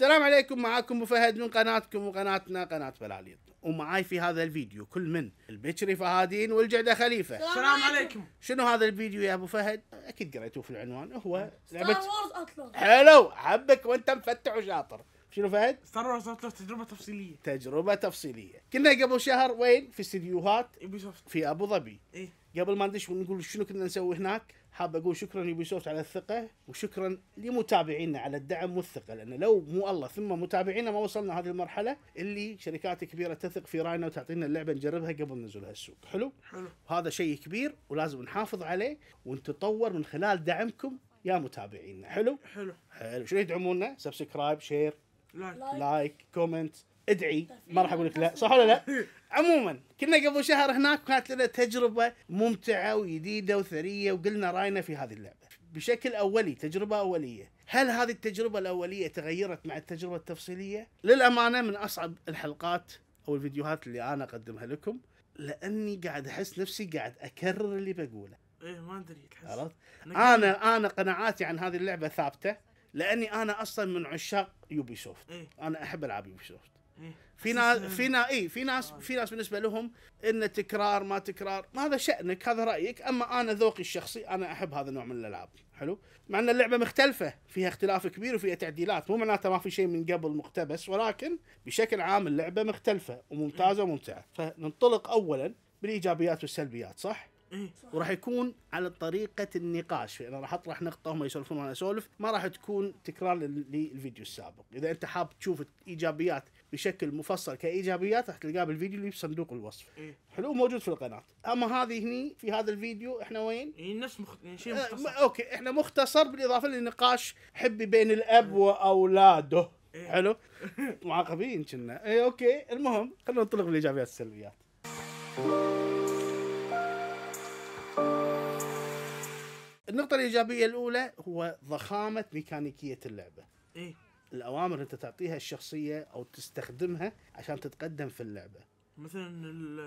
السلام عليكم معاكم فهد من قناتكم وقناتنا قناة فلاليط ومعاي في هذا الفيديو كل من البكري فهادين والجعده خليفه السلام عليكم شنو هذا الفيديو يا ابو فهد اكيد قريتوه في العنوان هو لعبه ستار وورز اطلس حلو حبك وانت مفتح وشاطر شنو فهد؟ ستار وورز اطلس تجربه تفصيليه تجربه تفصيليه كنا قبل شهر وين في استديوهات في ابو ظبي إيه؟ قبل ما ندش ونقول شنو كنا نسوي هناك حاب اقول شكرا يوبيسوفت على الثقه وشكرا لمتابعينا على الدعم والثقه لان لو مو الله ثم متابعينا ما وصلنا هذه المرحله اللي شركات كبيره تثق في راينا وتعطينا اللعبه نجربها قبل نزولها السوق حلو حلو هذا شيء كبير ولازم نحافظ عليه ونتطور من خلال دعمكم يا متابعينا حلو حلو حلو شنو يدعمونا سبسكرايب شير لايك لايك كومنت ادعي ما راح اقول لك لا صح ولا لا؟ إيه. عموما كنا قبل شهر هناك وكانت لنا تجربه ممتعه وجديده وثريه وقلنا راينا في هذه اللعبه بشكل اولي تجربه اوليه هل هذه التجربه الاوليه تغيرت مع التجربه التفصيليه للامانه من اصعب الحلقات او الفيديوهات اللي انا اقدمها لكم لاني قاعد احس نفسي قاعد اكرر اللي بقوله ايه ما ادري عرفت انا انا قناعاتي عن هذه اللعبه ثابته لاني انا اصلا من عشاق يوبي سوفت إيه؟ انا احب العاب يوبي سوفت إيه. في إيه. ناس إيه. في ناس اي في ناس في ناس بالنسبه لهم ان تكرار ما تكرار ما هذا شانك هذا رايك اما انا ذوقي الشخصي انا احب هذا النوع من الالعاب حلو مع ان اللعبه مختلفه فيها اختلاف كبير وفيها تعديلات مو معناته ما في شيء من قبل مقتبس ولكن بشكل عام اللعبه مختلفه وممتازه وممتعه فننطلق اولا بالايجابيات والسلبيات صح إيه؟ وراح يكون على طريقه النقاش انا راح اطرح نقطه هم يسولفون وانا اسولف ما راح تكون تكرار للفيديو السابق اذا انت حاب تشوف الايجابيات بشكل مفصل كايجابيات راح تلقاه بالفيديو اللي بصندوق الوصف إيه؟ حلو موجود في القناه اما هذه هني في هذا الفيديو احنا وين إيه نفس مخت... يعني شيء آه، مختصر اوكي احنا مختصر بالاضافه للنقاش حبي بين الاب واولاده إيه؟ حلو معاقبين كنا اي اوكي المهم خلينا ننطلق بالايجابيات السلبيات النقطة الإيجابية الأولى هو ضخامة ميكانيكية اللعبة. إيه؟ الأوامر أنت تعطيها الشخصية أو تستخدمها عشان تتقدم في اللعبة. مثلا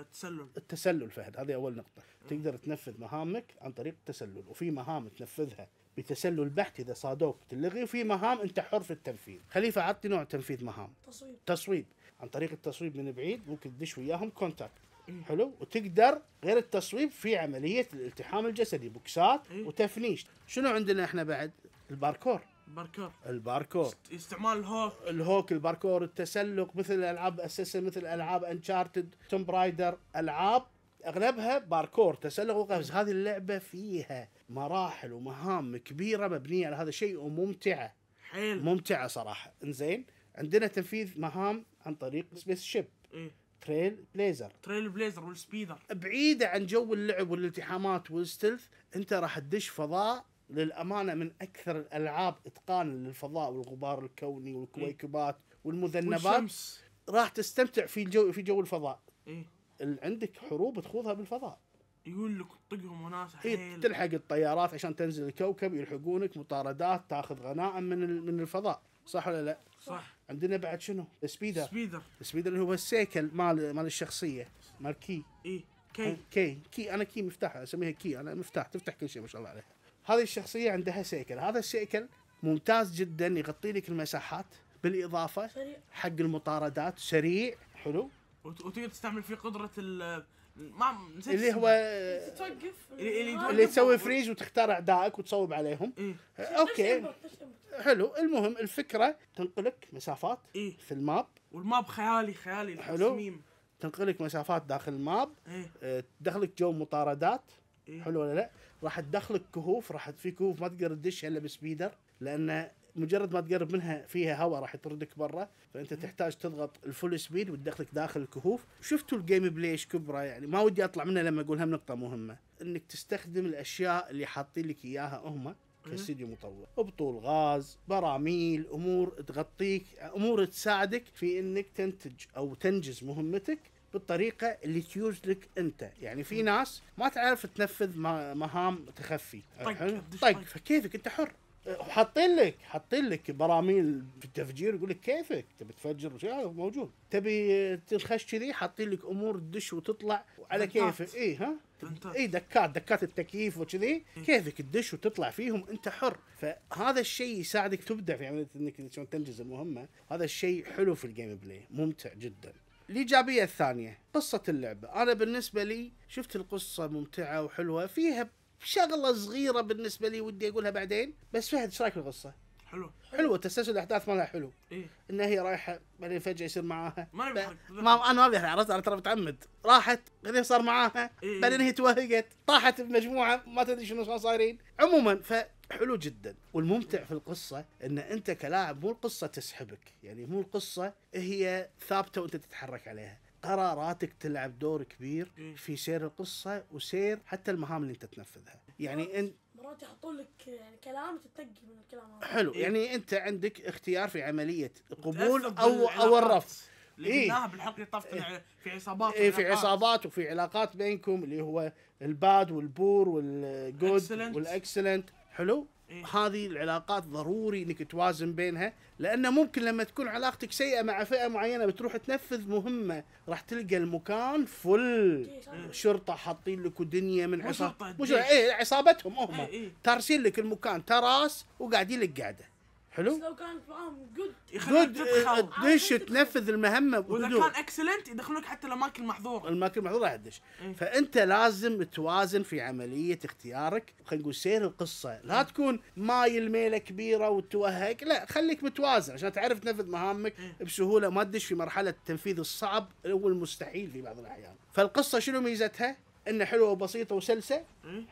التسلل التسلل فهد هذه أول نقطة. إيه. تقدر تنفذ مهامك عن طريق التسلل وفي مهام تنفذها بتسلل بحت اذا صادوك تلغي وفي مهام انت حر في التنفيذ خليفه عطني نوع تنفيذ مهام تصويب تصويب عن طريق التصويب من بعيد ممكن تدش وياهم كونتاكت إيه. حلو وتقدر غير التصويب في عمليه الالتحام الجسدي بوكسات إيه. وتفنيش شنو عندنا احنا بعد الباركور الباركور الباركور استعمال الهوك الهوك الباركور التسلق مثل العاب اساسا مثل العاب انشارتد توم برايدر العاب اغلبها باركور تسلق وقفز إيه. هذه اللعبه فيها مراحل ومهام كبيره مبنيه على هذا الشيء وممتعه حلو ممتعه صراحه انزين عندنا تنفيذ مهام عن طريق سبيس شيب إيه؟ تريل بليزر تريل بليزر والسبيدر بعيده عن جو اللعب والالتحامات والستلث انت راح تدش فضاء للامانه من اكثر الالعاب اتقانا للفضاء والغبار الكوني والكويكبات والمذنبات والشمس. راح تستمتع في الجو في جو الفضاء ايه عندك حروب تخوضها بالفضاء يقول لك طقهم وناس إيه، حيل تلحق الطيارات عشان تنزل الكوكب يلحقونك مطاردات تاخذ غنائم من من الفضاء صح ولا لا؟ صح عندنا بعد شنو؟ سبيدر سبيدر السبيدر اللي هو السيكل مال مال الشخصيه مال كي اي كي أه، كي كي انا كي مفتاح اسميها كي انا مفتاح تفتح كل شيء ما شاء الله عليها هذه الشخصيه عندها سيكل هذا السيكل ممتاز جدا يغطي لك المساحات بالاضافه سريع. حق المطاردات سريع حلو وتقدر تستعمل فيه قدره ما نسيت اللي هو توقف اللي, اللي تسوي فريز وتختار اعدائك وتصوب عليهم إيه؟ آه، اوكي حلو المهم الفكره تنقلك مسافات إيه؟ في الماب والماب خيالي خيالي التصميم حلو تنقلك مسافات داخل الماب إيه؟ آه، تدخلك جو مطاردات إيه؟ حلو ولا لا راح تدخلك كهوف راح في كهوف ما تقدر تدشها الا بسبيدر لانه مجرد ما تقرب منها فيها هواء راح يطردك برا فانت تحتاج تضغط الفول سبيد وتدخلك داخل الكهوف شفتوا الجيم بلاي ايش كبره يعني ما ودي اطلع منه لما اقول هم نقطه مهمه انك تستخدم الاشياء اللي حاطين لك اياها هم كاستديو مطور بطول غاز براميل امور تغطيك امور تساعدك في انك تنتج او تنجز مهمتك بالطريقه اللي تيوز لك انت يعني في ناس ما تعرف تنفذ مهام تخفي طق طيب. فكيفك انت حر وحاطين لك حاطين لك براميل في التفجير يقول لك كيفك تبي تفجر شيء هذا آه، موجود تبي تنخش كذي حاطين لك امور تدش وتطلع على كيفك اي ها اي دكات دكات التكييف وكذي كيفك تدش وتطلع فيهم انت حر فهذا الشيء يساعدك تبدع في عمليه انك شلون تنجز المهمه هذا الشيء حلو في الجيم بلاي ممتع جدا الايجابيه الثانيه قصه اللعبه انا بالنسبه لي شفت القصه ممتعه وحلوه فيها شغله صغيره بالنسبه لي ودي اقولها بعدين بس فهد ايش رايك بالقصه؟ حلو حلو تسلسل الاحداث مالها حلو ايه ان هي رايحه بعدين فجاه يصير معاها ما, ب... ما انا ما ابي عرفت انا ترى متعمد راحت بعدين صار معاها إيه،, إيه؟ بعدين هي توهقت طاحت بمجموعه ما تدري شنو صار صايرين عموما ف حلو جدا والممتع في القصة أن أنت كلاعب مو القصة تسحبك يعني مو القصة هي ثابتة وأنت تتحرك عليها قراراتك تلعب دور كبير إيه. في سير القصه وسير حتى المهام اللي انت تنفذها يعني انت مرات يحطون لك يعني كلام تتقي من الكلام هذا حلو إيه. يعني انت عندك اختيار في عمليه قبول او او الرفض اللي إيه؟ بالحلقه طفت إيه؟ في عصابات إيه في عصابات وفي علاقات بينكم اللي هو الباد والبور والجود والاكسلنت حلو إيه. هذه العلاقات ضروري انك توازن بينها لانه ممكن لما تكون علاقتك سيئه مع فئه معينه بتروح تنفذ مهمه راح تلقى المكان فل إيه. شرطه حاطين لك ودنيا من عصابه مش ايه عصابتهم هم إيه،, إيه تارسين لك المكان تراس وقاعدين لك قاعده حلو بس لو كانت فاهم جود جود تدش تنفذ المهمه واذا كان اكسلنت يدخلونك حتى الاماكن المحظوره الاماكن المحظوره راح تدش إيه. فانت لازم توازن في عمليه اختيارك خلينا نقول سير القصه لا إيه. تكون مايل ميله كبيره وتوهق لا خليك متوازن عشان تعرف تنفذ مهامك إيه. بسهوله ما تدش في مرحله التنفيذ الصعب المستحيل في بعض الاحيان فالقصه شنو ميزتها انه حلوه وبسيطه وسلسه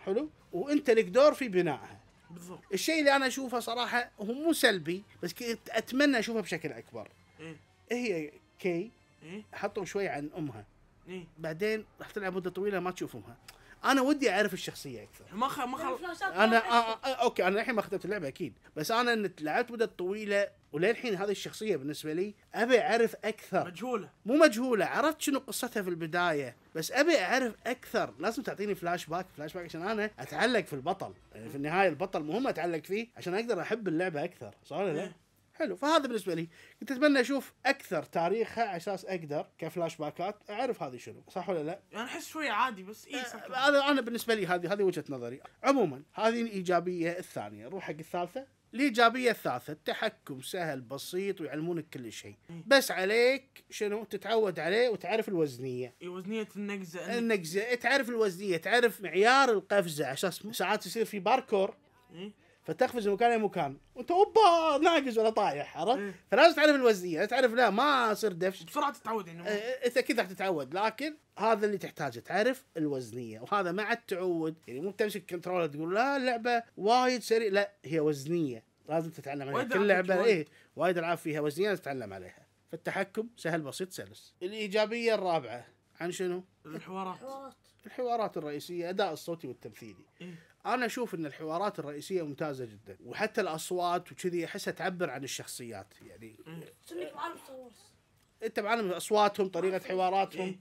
حلو وانت لك دور في بنائها بالضبط الشيء اللي انا اشوفه صراحه هو مو سلبي بس كنت اتمنى اشوفه بشكل اكبر إيه؟ هي كي إيه؟ حطوا شوي عن امها إيه؟ بعدين راح تلعب مده طويله ما تشوف امها انا ودي اعرف الشخصيه اكثر ما خ... ما خل... انا آ... آه، آه، آه، اوكي انا الحين ما ختمت اللعبه اكيد بس انا ان لعبت مده طويله وللحين هذه الشخصيه بالنسبه لي ابي اعرف اكثر مجهوله مو مجهوله عرفت شنو قصتها في البدايه بس ابي اعرف اكثر لازم تعطيني فلاش باك فلاش باك عشان انا اتعلق في البطل يعني في النهايه البطل مهم اتعلق فيه عشان اقدر احب اللعبه اكثر صح ولا لا؟ إيه. حلو فهذا بالنسبه لي كنت اتمنى اشوف اكثر تاريخها على اساس اقدر كفلاش باكات اعرف هذه شنو صح ولا لا؟ انا احس شوي عادي بس اي صح أه انا بالنسبه لي هذه هذه وجهه نظري عموما هذه الايجابيه الثانيه نروح حق الثالثه الايجابيه الثالثه التحكم سهل بسيط ويعلمونك كل شيء إيه. بس عليك شنو تتعود عليه وتعرف الوزنيه إيه، وزنيه النقزه النقزه تعرف الوزنيه تعرف معيار القفزه على اساس ساعات يصير في باركور إيه. فتقفز من مكان لمكان وانت اوبا ناقز ولا طايح عرفت؟ إيه. فلازم تعرف الوزنيه تعرف لا ما اصير دفش بسرعه تتعود يعني انت إيه، إيه، كذا راح تتعود لكن هذا اللي تحتاجه تعرف الوزنيه وهذا مع التعود يعني مو تمسك كنترول تقول لا اللعبه وايد سريع لا هي وزنيه لازم تتعلم عليها كل لعبه ايه وايد العاب فيها وزنيه لازم تتعلم عليها فالتحكم سهل بسيط سلس الايجابيه الرابعه عن شنو؟ الحوارات الحوارات الرئيسيه اداء الصوتي والتمثيلي انا اشوف ان الحوارات الرئيسيه ممتازه جدا وحتى الاصوات وكذي احسها تعبر عن الشخصيات يعني انت معلم إيه، اصواتهم طريقه آه، إيه. حواراتهم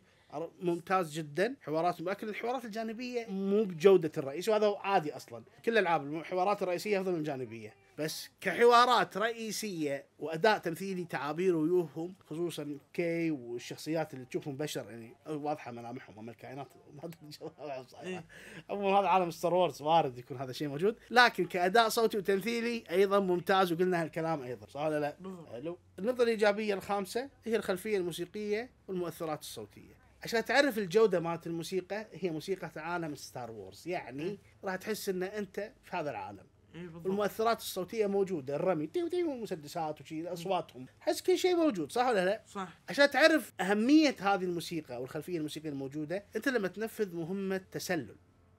ممتاز جدا حواراتهم لكن الحوارات الجانبيه مو بجوده الرئيس وهذا عادي اصلا كل الالعاب الحوارات الرئيسيه افضل من الجانبيه بس كحوارات رئيسيه واداء تمثيلي تعابير وجوههم خصوصا كي والشخصيات اللي تشوفهم بشر يعني واضحه ملامحهم اما الكائنات إيه. عموما هذا عالم ستار وورز وارد يكون هذا الشيء موجود لكن كاداء صوتي وتمثيلي ايضا ممتاز وقلنا هالكلام ايضا صح ولا لا؟ حلو النقطه الايجابيه الخامسه هي الخلفيه الموسيقيه والمؤثرات الصوتيه عشان تعرف الجودة مالت الموسيقى هي موسيقى عالم ستار وورز يعني إيه. راح تحس ان انت في هذا العالم إيه، المؤثرات الصوتيه موجوده الرمي تيو تيو مسدسات وشي اصواتهم حس كل شيء موجود صح ولا لا؟ صح عشان تعرف اهميه هذه الموسيقى والخلفيه الموسيقيه الموجوده انت لما تنفذ مهمه تسلل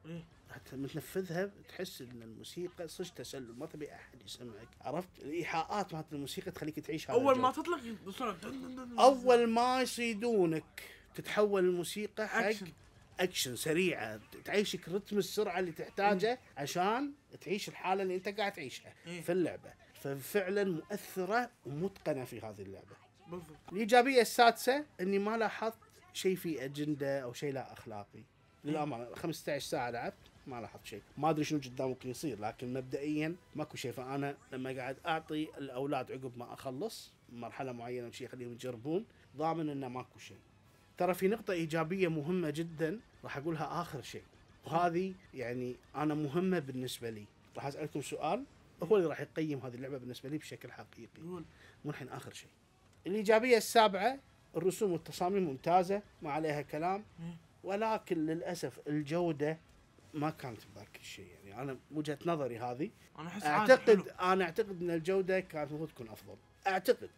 إيه؟ لما تنفذها تحس ان الموسيقى صج تسلل ما تبي احد يسمعك عرفت الايحاءات مالت الموسيقى تخليك تعيش هذا اول ما تطلق اول ما يصيدونك تتحول الموسيقى حق اكشن سريعه تعيشك رتم السرعه اللي تحتاجه عشان تعيش الحاله اللي انت قاعد تعيشها إيه. في اللعبه ففعلا مؤثره ومتقنه في هذه اللعبه بالضبط الايجابيه السادسه اني ما لاحظت شيء في اجنده او شيء لا اخلاقي للامانه إيه. 15 ساعه لعبت ما لاحظت شيء ما ادري شنو قدام ممكن يصير لكن مبدئيا ماكو شيء فانا لما قاعد اعطي الاولاد عقب ما اخلص مرحله معينه شيء خليهم يجربون ضامن انه ماكو شيء ترى في نقطه ايجابيه مهمه جدا راح اقولها اخر شيء وهذه يعني انا مهمه بالنسبه لي راح اسالكم سؤال هو اللي راح يقيم هذه اللعبه بالنسبه لي بشكل حقيقي مو الحين اخر شيء الايجابيه السابعه الرسوم والتصاميم ممتازه ما عليها كلام ولكن للاسف الجوده ما كانت بذاك الشيء يعني انا وجهه نظري هذه انا احس اعتقد انا اعتقد ان الجوده كانت المفروض تكون افضل اعتقد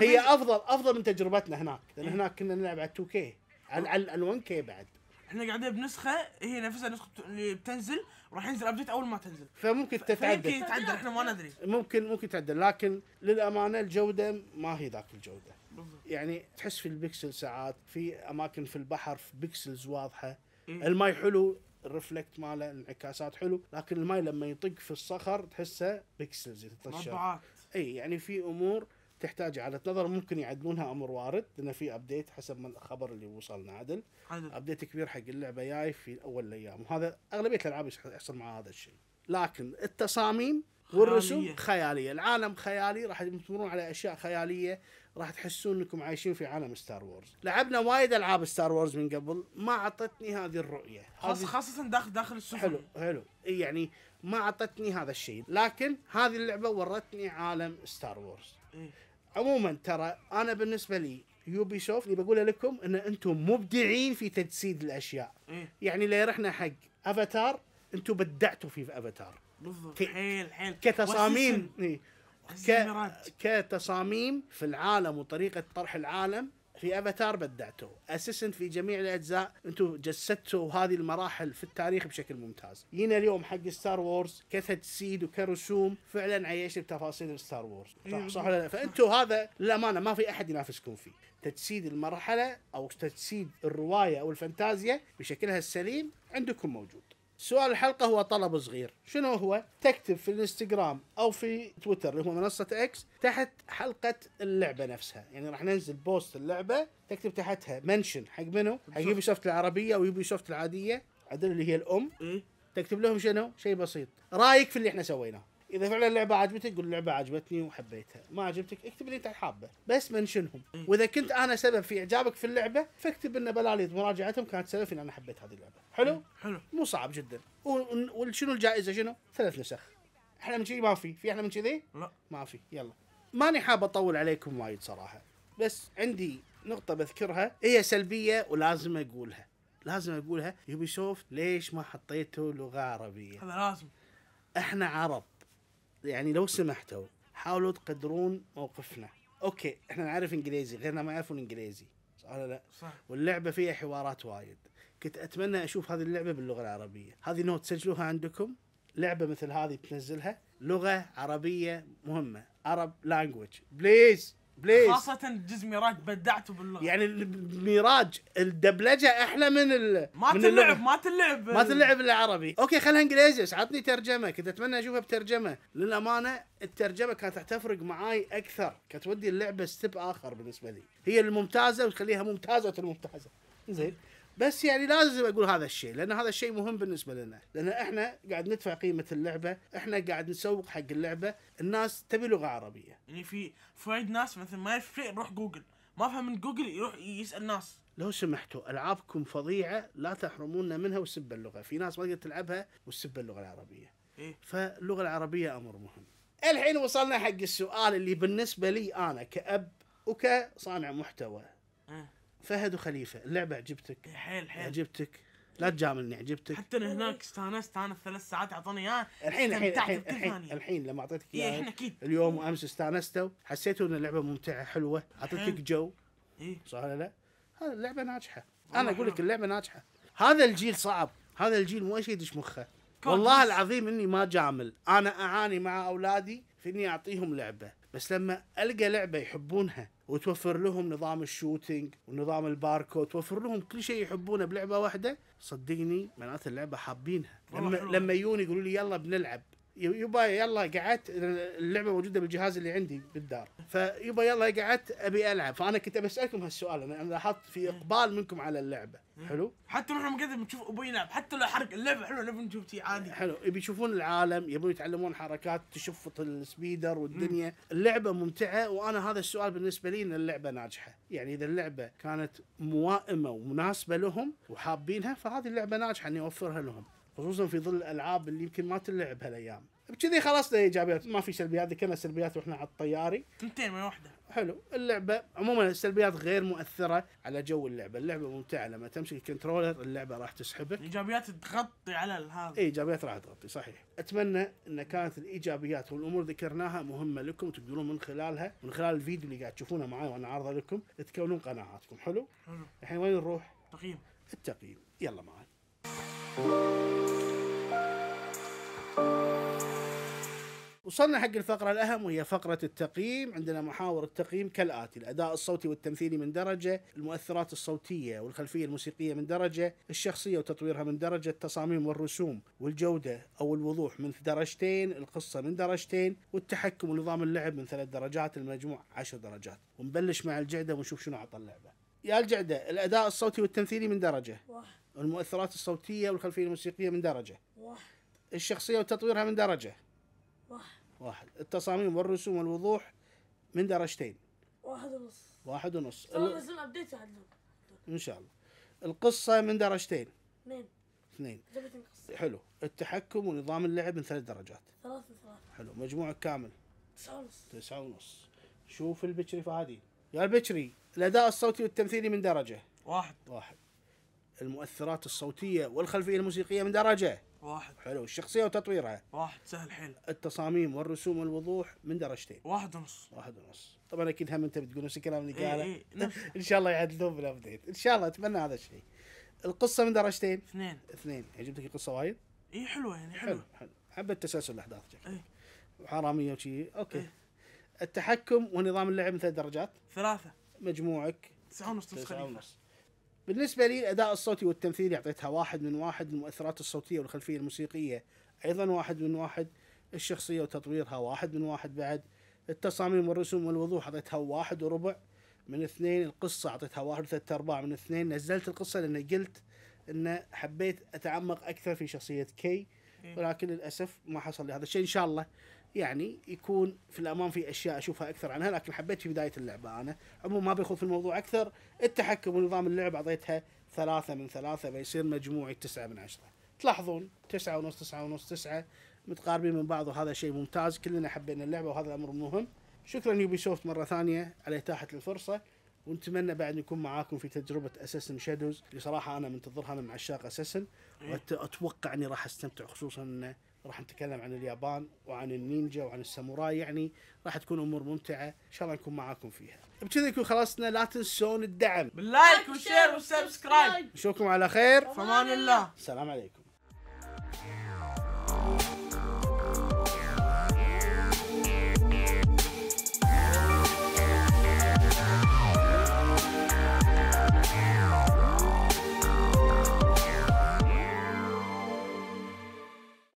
هي افضل افضل من تجربتنا هناك لان هناك كنا نلعب على 2 كي على ال 1 كي بعد احنا قاعدين بنسخه هي نفسها نسخه اللي بتنزل وراح ينزل ابديت اول ما تنزل فممكن تتعدل ممكن يتعدل احنا ما ندري ممكن ممكن تعدل لكن للامانه الجوده ما هي ذاك الجوده بالضبط. يعني تحس في البكسل ساعات في اماكن في البحر في بكسلز واضحه إيه؟ الماي حلو الرفلكت ماله الانعكاسات حلو لكن الماي لما يطق في الصخر تحسه بكسلز يتطشر مربعات اي يعني في امور تحتاج على نظر ممكن يعدلونها امر وارد لان في ابديت حسب ما الخبر اللي وصلنا عدل ابديت كبير حق اللعبه جاي في اول الايام وهذا اغلبيه الالعاب يحصل مع هذا الشيء لكن التصاميم والرسوم خيالية. خياليه العالم خيالي راح تمرون على اشياء خياليه راح تحسون انكم عايشين في عالم ستار وورز لعبنا وايد العاب ستار وورز من قبل ما اعطتني هذه الرؤيه خاصة هذه... خاصه داخل داخل السفن حلو حلو يعني ما اعطتني هذا الشيء لكن هذه اللعبه ورتني عالم ستار وورز عموما ترى انا بالنسبه لي يوبي سوفت اللي بقوله لكم ان انتم مبدعين في تجسيد الاشياء إيه. يعني لا رحنا حق افاتار انتم بدعتوا فيه في افاتار بالضبط ك... حيل حيل كتصاميم إيه. ك... كتصاميم في العالم وطريقه طرح العالم في افاتار بدعتوا اساسا في جميع الاجزاء انتم جسدتوا هذه المراحل في التاريخ بشكل ممتاز جينا اليوم حق ستار وورز كتجسيد وكرسوم فعلا عيشنا بتفاصيل ستار وورز صح نعم. صح ولا لا فانتم هذا للامانه ما في احد ينافسكم فيه تجسيد المرحله او تجسيد الروايه او الفانتازيا بشكلها السليم عندكم موجود سؤال الحلقة هو طلب صغير شنو هو؟ تكتب في الانستغرام أو في تويتر اللي هو منصة اكس تحت حلقة اللعبة نفسها يعني راح ننزل بوست اللعبة تكتب تحتها منشن حق منو؟ حق يوبي سوفت العربية أو يوبي سوفت العادية عدل اللي هي الأم إيه. تكتب لهم شنو؟ شيء بسيط رايك في اللي احنا سويناه اذا فعلا اللعبه عجبتك قول اللعبه عجبتني وحبيتها ما عجبتك اكتب اللي انت حابه بس منشنهم واذا كنت انا سبب في اعجابك في اللعبه فاكتب ان بلالي مراجعتهم كانت سبب في ان انا حبيت هذه اللعبه حلو حلو مو صعب جدا وشنو الجائزه شنو ثلاث نسخ احلى من كذي ما في في احلى من كذي لا ما في يلا ماني حاب اطول عليكم وايد صراحه بس عندي نقطه بذكرها هي سلبيه ولازم اقولها لازم اقولها يوبي سوفت ليش ما حطيتوا لغه عربيه هذا لازم احنا عرب يعني لو سمحتوا حاولوا تقدرون موقفنا اوكي احنا نعرف انجليزي غيرنا ما يعرفون انجليزي صح ولا لا؟ صح واللعبه فيها حوارات وايد كنت اتمنى اشوف هذه اللعبه باللغه العربيه هذه نوت سجلوها عندكم لعبه مثل هذه تنزلها لغه عربيه مهمه عرب لانجوج بليز بليز خاصة ميراج بدعته باللغة يعني ميراج الدبلجة احلى من ال ما من تلعب ما تلعب ما تلعب العربي اوكي خلها انجليزي بس عطني ترجمة كنت اتمنى اشوفها بترجمة للامانة الترجمة كانت تفرق معاي اكثر كانت تودي اللعبة ستيب اخر بالنسبة لي هي الممتازة وتخليها ممتازة الممتازة زين بس يعني لازم اقول هذا الشيء لان هذا الشيء مهم بالنسبه لنا لان احنا قاعد ندفع قيمه اللعبه احنا قاعد نسوق حق اللعبه الناس تبي لغه عربيه يعني في فايد ناس مثلا ما يعرف شيء يروح جوجل ما فهم من جوجل يروح يسال ناس لو سمحتوا العابكم فظيعه لا تحرمونا منها وسب اللغه في ناس ما تقدر تلعبها وسب اللغه العربيه إيه؟ فاللغه العربيه امر مهم الحين وصلنا حق السؤال اللي بالنسبه لي انا كاب وكصانع محتوى فهد وخليفه اللعبه عجبتك إيه، حيل حيل عجبتك لا تجاملني عجبتك حتى انا هناك استانست انا الثلاث ساعات اعطوني اياه الحين الحين الحين الحين, الحين لما اعطيتك إيه، اياه اليوم وامس استانستوا حسيتوا ان اللعبه ممتعه حلوه اعطيتك جو اي صح ولا لا؟ هذا اللعبه ناجحه انا اقول لك اللعبه ناجحه هذا الجيل صعب هذا الجيل مو شيء يدش مخه والله العظيم اني ما جامل انا اعاني مع اولادي في اني اعطيهم لعبه بس لما القى لعبه يحبونها وتوفر لهم نظام الشوتينج ونظام الباركو توفر لهم كل شيء يحبونه بلعبه واحده صدقني معناته اللعبه حابينها لما, لما يجون يقولوا لي يلا بنلعب يبا يلا قعدت اللعبه موجوده بالجهاز اللي عندي بالدار فيبا يلا قعدت ابي العب فانا كنت بسالكم هالسؤال انا لاحظت في اقبال منكم على اللعبه حلو حتى نحن مقدم نشوف ابوي يلعب حتى لو حرق اللعبه حلوه لو نشوف شيء عادي حلو يبي يشوفون العالم يبون يتعلمون حركات تشفط السبيدر والدنيا اللعبه ممتعه وانا هذا السؤال بالنسبه لي ان اللعبه ناجحه يعني اذا اللعبه كانت موائمه ومناسبه لهم وحابينها فهذه اللعبه ناجحه اني اوفرها لهم خصوصا في ظل الالعاب اللي يمكن ما تلعب هالايام بكذي خلصنا ايجابيات ما في سلبيات ذكرنا سلبيات واحنا على الطياري ثنتين من واحده حلو اللعبه عموما السلبيات غير مؤثره على جو اللعبه اللعبه ممتعه لما تمسك الكنترولر اللعبه راح تسحبك ايجابيات تغطي على هذا إيه، ايجابيات راح تغطي صحيح اتمنى ان كانت الايجابيات والامور ذكرناها مهمه لكم تقدرون من خلالها من خلال الفيديو اللي قاعد تشوفونه معي وانا عارضه لكم تكونون قناعاتكم حلو حلو الحين وين نروح تقييم التقييم يلا معي وصلنا حق الفقرة الأهم وهي فقرة التقييم عندنا محاور التقييم كالآتي الأداء الصوتي والتمثيلي من درجة المؤثرات الصوتية والخلفية الموسيقية من درجة الشخصية وتطويرها من درجة التصاميم والرسوم والجودة أو الوضوح من درجتين القصة من درجتين والتحكم ونظام اللعب من ثلاث درجات المجموع عشر درجات ونبلش مع الجعدة ونشوف شنو عطى اللعبة يا الجعدة الأداء الصوتي والتمثيلي من درجة المؤثرات الصوتية والخلفية الموسيقية من درجة الشخصية وتطويرها من درجة واحد التصاميم والرسوم والوضوح من درجتين واحد ونص واحد ونص الرسوم ابديت ان شاء الله القصه من درجتين اثنين اثنين حلو التحكم ونظام اللعب من ثلاث درجات ثلاث ثلاث حلو مجموعك كامل تسعة ونص تسعة ونص شوف البكري فادي يا البكري الاداء الصوتي والتمثيلي من درجه واحد واحد المؤثرات الصوتيه والخلفيه الموسيقيه من درجه واحد حلو الشخصية وتطويرها واحد سهل حيل التصاميم والرسوم والوضوح من درجتين واحد ونص واحد ونص طبعا اكيد هم انت بتقول نفس الكلام اللي إيه، قاله إيه إيه ان شاء الله يعدلون بالابديت ان شاء الله اتمنى هذا الشيء القصة من درجتين اثنين اثنين عجبتك القصة وايد؟ اي حلوة يعني حلوة حلو حلو حبة تسلسل الاحداث اي وحرامية وشي اوكي إيه. التحكم ونظام اللعب من ثلاث درجات ثلاثة مجموعك تسعة ونص تسعة ونص بالنسبة لي الأداء الصوتي والتمثيل أعطيتها واحد من واحد المؤثرات الصوتية والخلفية الموسيقية أيضا واحد من واحد الشخصية وتطويرها واحد من واحد بعد التصاميم والرسوم والوضوح أعطيتها واحد وربع من اثنين القصة أعطيتها واحد وثلاثة أرباع من اثنين نزلت القصة لأن قلت أن حبيت أتعمق أكثر في شخصية كي إيه. ولكن للأسف ما حصل لي هذا الشيء إن شاء الله يعني يكون في الامام في اشياء اشوفها اكثر عنها لكن حبيت في بدايه اللعبه انا عموما ما بيخوض في الموضوع اكثر التحكم ونظام اللعب اعطيتها ثلاثة من ثلاثة بيصير مجموعي تسعة من عشرة تلاحظون تسعة ونص تسعة ونص تسعة متقاربين من بعض وهذا شيء ممتاز كلنا حبينا اللعبة وهذا الأمر مهم شكرا يوبي سوفت مرة ثانية على إتاحة الفرصة ونتمنى بعد نكون معاكم في تجربة اساسن شادوز اللي صراحة أنا منتظرها أنا من عشاق اساسن إيه. وأتوقع أني راح أستمتع خصوصا أنه راح نتكلم عن اليابان وعن النينجا وعن الساموراي يعني راح تكون امور ممتعه ان شاء الله نكون معاكم فيها بكذا يكون خلصنا لا تنسون الدعم باللايك والشير والسبسكرايب نشوفكم على خير فمان الله السلام عليكم